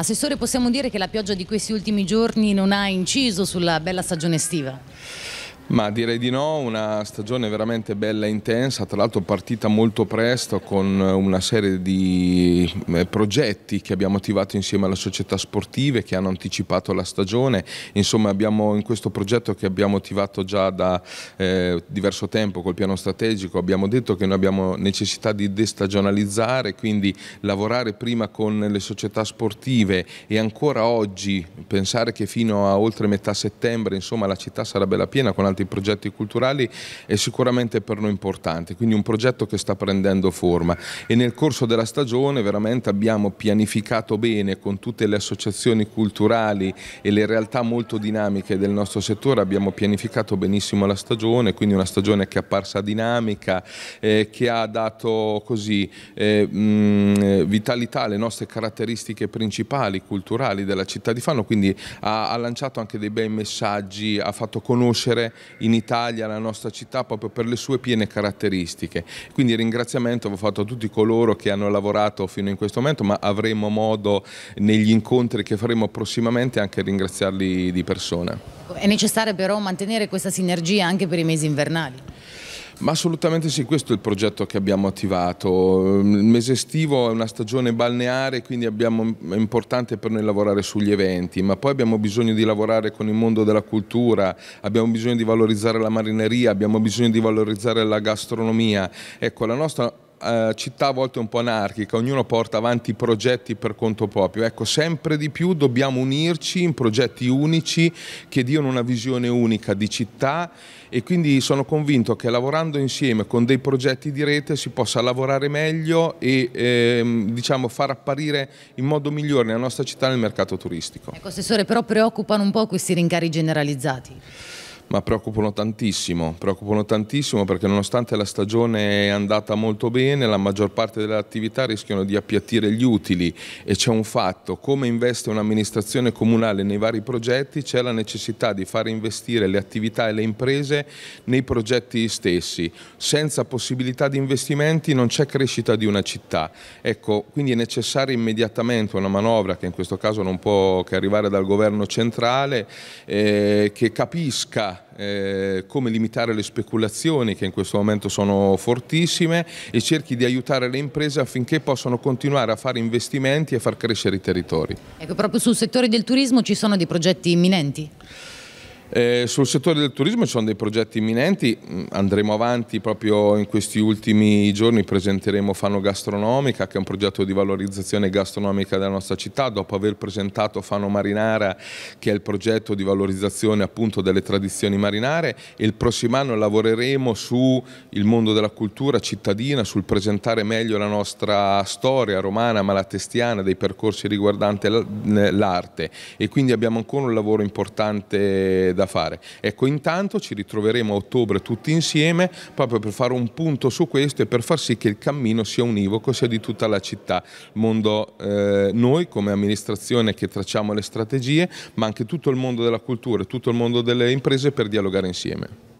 Assessore, possiamo dire che la pioggia di questi ultimi giorni non ha inciso sulla bella stagione estiva? Ma direi di no, una stagione veramente bella e intensa, tra l'altro partita molto presto con una serie di eh, progetti che abbiamo attivato insieme alle società sportive che hanno anticipato la stagione, insomma abbiamo in questo progetto che abbiamo attivato già da eh, diverso tempo col piano strategico, abbiamo detto che noi abbiamo necessità di destagionalizzare, quindi lavorare prima con le società sportive e ancora oggi pensare che fino a oltre metà settembre insomma la città sarà bella piena con altri importanti, progetti culturali è sicuramente per noi importante, quindi un progetto che sta prendendo forma e nel corso della stagione veramente abbiamo pianificato bene con tutte le associazioni culturali e le realtà molto dinamiche del nostro settore, abbiamo pianificato benissimo la stagione, quindi una stagione che è apparsa dinamica, eh, che ha dato così, eh, mh, vitalità alle nostre caratteristiche principali, culturali della città di Fano, quindi ha, ha lanciato anche dei bei messaggi, ha fatto conoscere in Italia, la nostra città, proprio per le sue piene caratteristiche. Quindi ringraziamento va fatto a tutti coloro che hanno lavorato fino in questo momento, ma avremo modo negli incontri che faremo prossimamente anche ringraziarli di persona. È necessario però mantenere questa sinergia anche per i mesi invernali? Ma assolutamente sì, questo è il progetto che abbiamo attivato. Ehm, il mese estivo è una stagione balneare, quindi abbiamo, mm, è importante per noi lavorare sugli eventi, ma poi abbiamo bisogno di lavorare con il mondo della cultura, abbiamo bisogno di valorizzare la marineria, abbiamo bisogno di valorizzare la gastronomia. Ecco, la nostra eh, città a volte un po' anarchica, ognuno porta avanti i progetti per conto proprio. Ecco, sempre di più dobbiamo unirci in progetti unici che diano una visione unica di città e quindi sono convinto che lavorando insieme con dei progetti di rete si possa lavorare meglio e ehm, diciamo, far apparire in modo migliore la nostra città nel mercato turistico. Ecco, Assessore, però preoccupano un po' questi rincari generalizzati ma preoccupano tantissimo, preoccupano tantissimo perché nonostante la stagione è andata molto bene, la maggior parte delle attività rischiano di appiattire gli utili e c'è un fatto, come investe un'amministrazione comunale nei vari progetti, c'è la necessità di far investire le attività e le imprese nei progetti stessi. Senza possibilità di investimenti non c'è crescita di una città. Ecco, quindi è necessaria immediatamente una manovra che in questo caso non può che arrivare dal governo centrale, eh, che capisca eh, come limitare le speculazioni che in questo momento sono fortissime e cerchi di aiutare le imprese affinché possano continuare a fare investimenti e far crescere i territori. Ecco, proprio sul settore del turismo ci sono dei progetti imminenti? Eh, sul settore del turismo ci sono dei progetti imminenti, mm, andremo avanti proprio in questi ultimi giorni, presenteremo Fano Gastronomica che è un progetto di valorizzazione gastronomica della nostra città, dopo aver presentato Fano Marinara che è il progetto di valorizzazione appunto delle tradizioni marinare e il prossimo anno lavoreremo sul mondo della cultura cittadina, sul presentare meglio la nostra storia romana, malatestiana, dei percorsi riguardanti l'arte e quindi abbiamo ancora un lavoro importante da da fare. Ecco, intanto ci ritroveremo a ottobre tutti insieme proprio per fare un punto su questo e per far sì che il cammino sia univoco, sia di tutta la città. Mondo, eh, noi come amministrazione che tracciamo le strategie, ma anche tutto il mondo della cultura e tutto il mondo delle imprese per dialogare insieme.